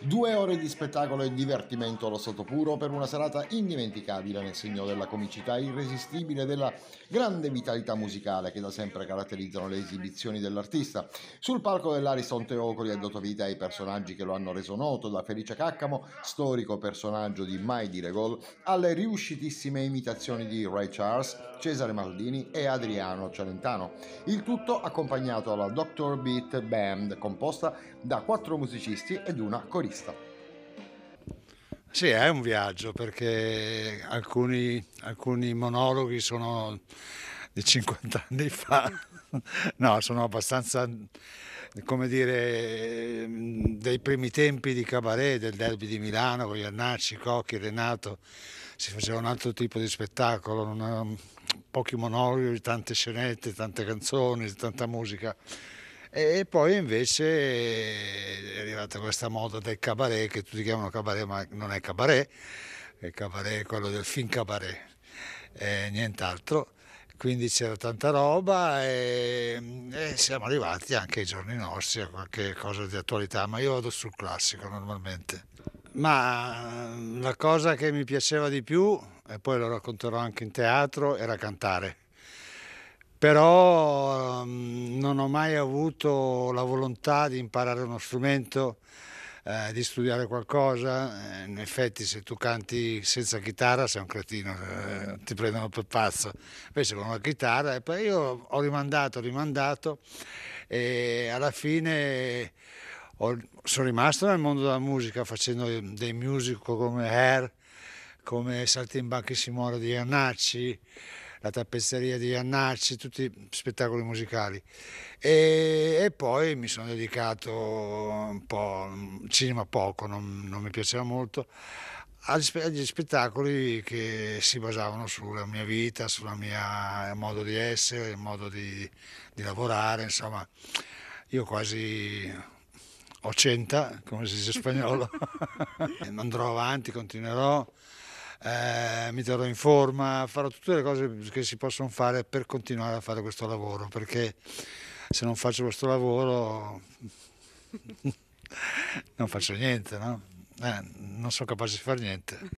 Due ore di spettacolo e divertimento allo stato puro per una serata indimenticabile nel segno della comicità irresistibile e della grande vitalità musicale che da sempre caratterizzano le esibizioni dell'artista. Sul palco dell'Ariston Teocoli ha dato vita ai personaggi che lo hanno reso noto, da Felice Caccamo, storico personaggio di Mai dire gol, alle riuscitissime imitazioni di Ray Charles, Cesare Maldini e Adriano Cialentano. Il tutto accompagnato alla Dr. Beat Band, composta da quattro musicisti ed una corista giornalista. Sì, è un viaggio perché alcuni, alcuni monologhi sono di 50 anni fa, no, sono abbastanza come dire, dei primi tempi di cabaret, del derby di Milano con Iannacci, Cocchi, Renato, si faceva un altro tipo di spettacolo, pochi monologhi, tante scenette, tante canzoni, tanta musica. E poi invece eh, è arrivata questa moda del cabaret, che tutti chiamano cabaret, ma non è cabaret, il cabaret è quello del film cabaret, e eh, nient'altro. Quindi c'era tanta roba e, e, siamo arrivati anche ai giorni nostri a qualche cosa di attualità, ma io vado sul classico normalmente. Ma la cosa che mi piaceva di più, e poi lo racconterò anche in teatro, era cantare però ehm, non ho mai avuto la volontà di imparare uno strumento, eh, di studiare qualcosa. Eh, in effetti se tu canti senza chitarra sei un cretino, eh, ti prendono per pazzo. Invece con la chitarra e poi io ho rimandato, ho rimandato e alla fine ho, sono rimasto nel mondo della musica facendo dei musical come Hair, come Saltimbanchi Simone di Iannacci, la tappezzeria di Annacci, tutti spettacoli musicali. E, e poi mi sono dedicato un po', mm, cinema poco, non, non mi piaceva molto, agli spettacoli che si basavano sulla mia vita, sul mio modo di essere, il modo di, di, lavorare, insomma, io quasi ho centa, come si dice in spagnolo, andrò avanti, continuerò eh, mi terrò in forma, farò tutte le cose che si possono fare per continuare a fare questo lavoro, perché se non faccio questo lavoro non faccio niente, no? eh, non sono capace di fare niente.